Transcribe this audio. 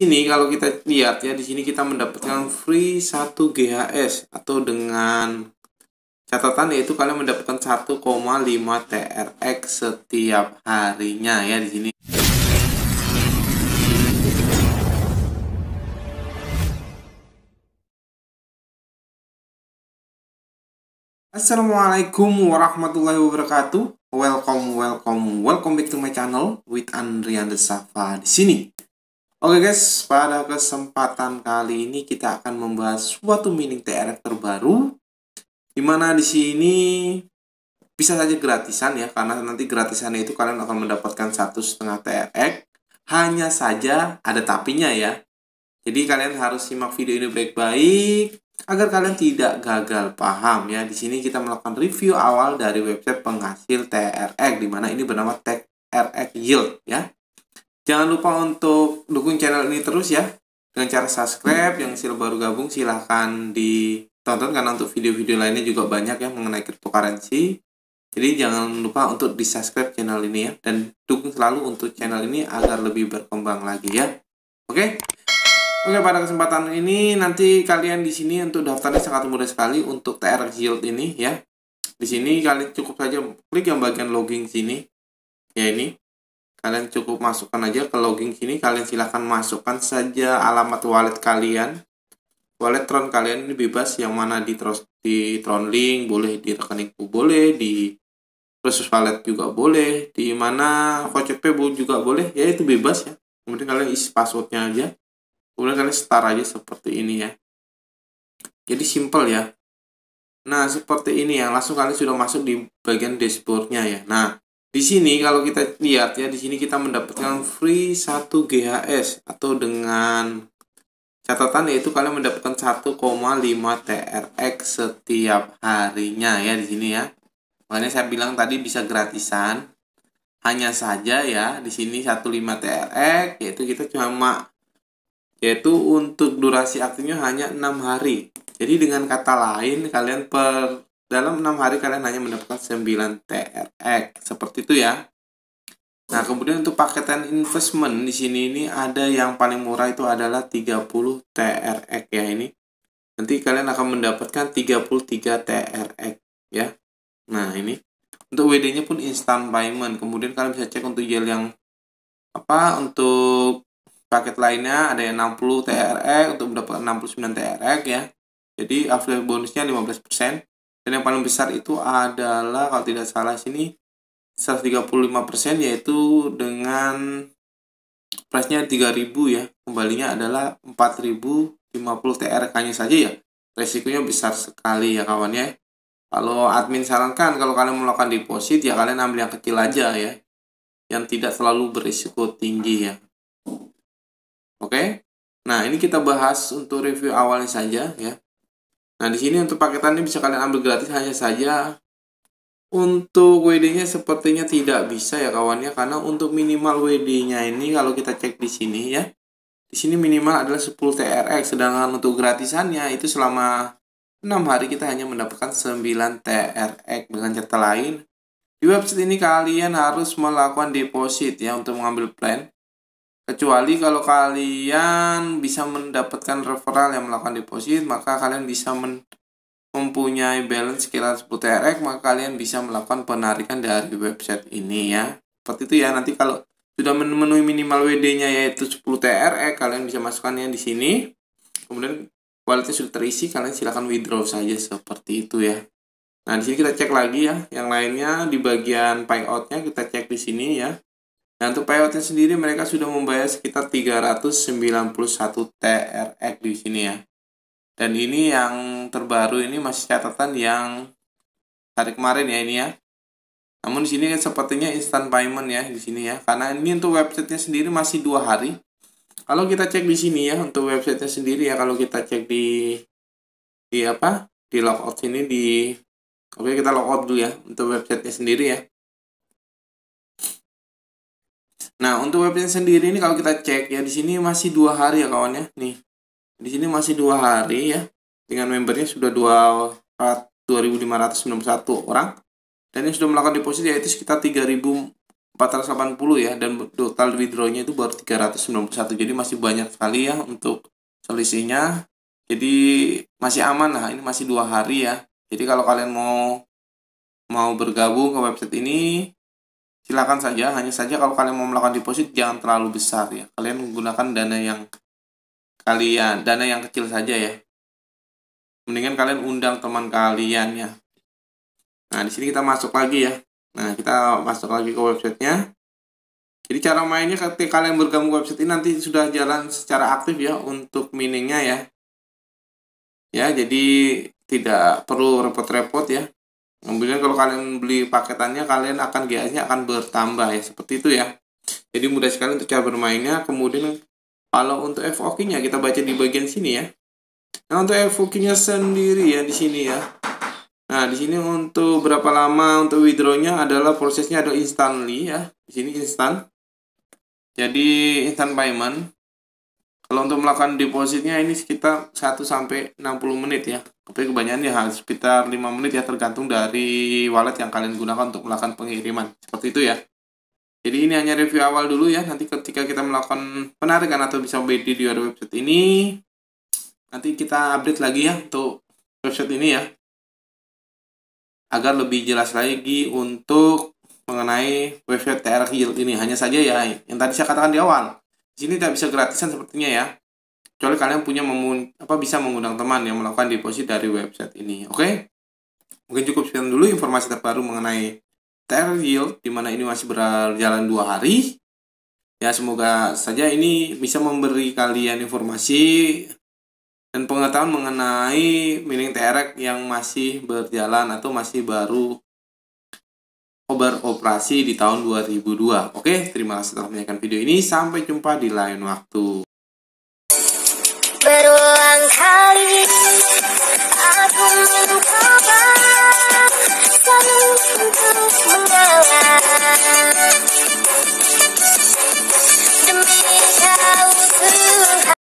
ini kalau kita lihat ya di sini kita mendapatkan free 1 GHS atau dengan catatan yaitu kalian mendapatkan 1,5 TRX setiap harinya ya di sini. Assalamualaikum warahmatullahi wabarakatuh. Welcome, welcome, welcome back to my channel with Andrian Safa di sini. Oke guys, pada kesempatan kali ini kita akan membahas suatu mining TRF terbaru dimana di sini bisa saja gratisan ya karena nanti gratisannya itu kalian akan mendapatkan satu setengah TRX hanya saja ada tapinya ya jadi kalian harus simak video ini baik-baik agar kalian tidak gagal paham ya di sini kita melakukan review awal dari website penghasil TRX dimana ini bernama TRX Yield ya Jangan lupa untuk dukung channel ini terus ya dengan cara subscribe. Yang sila baru gabung silahkan ditonton karena untuk video-video lainnya juga banyak ya mengenai cryptocurrency. Jadi jangan lupa untuk di subscribe channel ini ya dan dukung selalu untuk channel ini agar lebih berkembang lagi ya. Oke. Okay? Oke, okay, pada kesempatan ini nanti kalian di sini untuk daftarnya sangat mudah sekali untuk TR Shield ini ya. Di sini kalian cukup saja klik yang bagian login sini. Ya ini kalian cukup masukkan aja ke login sini kalian silahkan masukkan saja alamat wallet kalian wallet Tron kalian ini bebas yang mana di, di Tron Link boleh di rekeningku boleh di Versus Wallet juga boleh di mana KCP juga boleh ya itu bebas ya kemudian kalian isi passwordnya aja kemudian kalian start aja seperti ini ya jadi simple ya nah seperti ini ya langsung kalian sudah masuk di bagian dashboardnya ya nah di sini kalau kita lihat ya, di sini kita mendapatkan free 1 GHS atau dengan catatan yaitu kalian mendapatkan 1,5 TRX setiap harinya ya di sini ya. Makanya saya bilang tadi bisa gratisan. Hanya saja ya di sini 15 TRX yaitu kita cuma yaitu untuk durasi aktifnya hanya enam hari. Jadi dengan kata lain kalian per dalam enam hari kalian hanya mendapatkan 9 TRX seperti itu ya Nah, kemudian untuk paketan investment di sini ini ada yang paling murah itu adalah 30 TRX ya ini. Nanti kalian akan mendapatkan 33 TRX ya. Nah, ini untuk WD-nya pun instant payment. Kemudian kalian bisa cek untuk yield yang apa untuk paket lainnya ada yang 60 TRX untuk mendapatkan 69 TRX ya. Jadi affiliate bonusnya 15%. Dan yang paling besar itu adalah kalau tidak salah sini 135% yaitu dengan price-nya 3000 ya. Kembalinya adalah 4050 TRK-nya saja ya. Resikonya besar sekali ya kawan ya. Kalau admin sarankan kalau kalian melakukan deposit ya kalian ambil yang kecil aja ya. Yang tidak selalu berisiko tinggi ya. Oke. Okay? Nah, ini kita bahas untuk review awalnya saja ya. Nah, di sini untuk paketan ini bisa kalian ambil gratis hanya saja untuk WD-nya sepertinya tidak bisa ya kawannya karena untuk minimal WD-nya ini kalau kita cek di sini ya. Di sini minimal adalah 10 TRX sedangkan untuk gratisannya itu selama 6 hari kita hanya mendapatkan 9 TRX dengan kata lain di website ini kalian harus melakukan deposit ya untuk mengambil plan Kecuali kalau kalian bisa mendapatkan referral yang melakukan deposit, maka kalian bisa men mempunyai balance sekitar 10 TRX, maka kalian bisa melakukan penarikan dari website ini ya. Seperti itu ya, nanti kalau sudah memenuhi minimal WD-nya yaitu 10 TRX, kalian bisa masukkannya di sini. Kemudian kualitas sudah terisi, kalian silahkan withdraw saja seperti itu ya. Nah, di sini kita cek lagi ya, yang lainnya di bagian payout-nya kita cek di sini ya. Nah, untuk payoutnya sendiri mereka sudah membayar sekitar 391 TRX di sini ya. Dan ini yang terbaru ini masih catatan yang hari kemarin ya ini ya. Namun di sini kan sepertinya instant payment ya di sini ya. Karena ini untuk websitenya sendiri masih dua hari. Kalau kita cek di sini ya untuk websitenya sendiri ya kalau kita cek di di apa di logout sini di oke kita logout dulu ya untuk websitenya sendiri ya Nah, untuk webnya sendiri ini kalau kita cek ya di sini masih dua hari ya kawan ya. Nih. Di sini masih dua hari ya. Dengan membernya sudah 2.591 orang. Dan yang sudah melakukan deposit yaitu sekitar 3.480 ya. Dan total withdrawnya itu baru 391. Jadi masih banyak sekali ya untuk selisihnya. Jadi masih aman lah. Ini masih dua hari ya. Jadi kalau kalian mau mau bergabung ke website ini silakan saja hanya saja kalau kalian mau melakukan deposit jangan terlalu besar ya kalian menggunakan dana yang kalian dana yang kecil saja ya mendingan kalian undang teman kalian ya nah di sini kita masuk lagi ya nah kita masuk lagi ke websitenya jadi cara mainnya ketika kalian bergabung website ini nanti sudah jalan secara aktif ya untuk miningnya ya ya jadi tidak perlu repot-repot ya Kemudian kalau kalian beli paketannya, kalian akan GA-nya akan bertambah ya, seperti itu ya. Jadi mudah sekali untuk cara bermainnya. Kemudian kalau untuk FOQ-nya kita baca di bagian sini ya. Nah, untuk FOQ-nya sendiri ya di sini ya. Nah, di sini untuk berapa lama untuk withdraw-nya adalah prosesnya ada instantly ya. Di sini instant. Jadi instant payment. Kalau untuk melakukan depositnya ini sekitar 1 sampai 60 menit ya tapi kebanyakan ya harus sekitar 5 menit ya tergantung dari wallet yang kalian gunakan untuk melakukan pengiriman seperti itu ya jadi ini hanya review awal dulu ya nanti ketika kita melakukan penarikan atau bisa BD di website ini nanti kita update lagi ya untuk website ini ya agar lebih jelas lagi untuk mengenai website TR Yield ini hanya saja ya yang tadi saya katakan di awal di sini tidak bisa gratisan sepertinya ya kecuali kalian punya memun apa bisa mengundang teman yang melakukan deposit dari website ini. Oke? Okay? Mungkin cukup sekian dulu informasi terbaru mengenai TR Yield di mana ini masih berjalan dua hari. Ya semoga saja ini bisa memberi kalian informasi dan pengetahuan mengenai mining TRX e yang masih berjalan atau masih baru beroperasi di tahun 2002. Oke, terima kasih telah menyaksikan video ini. Sampai jumpa di lain waktu.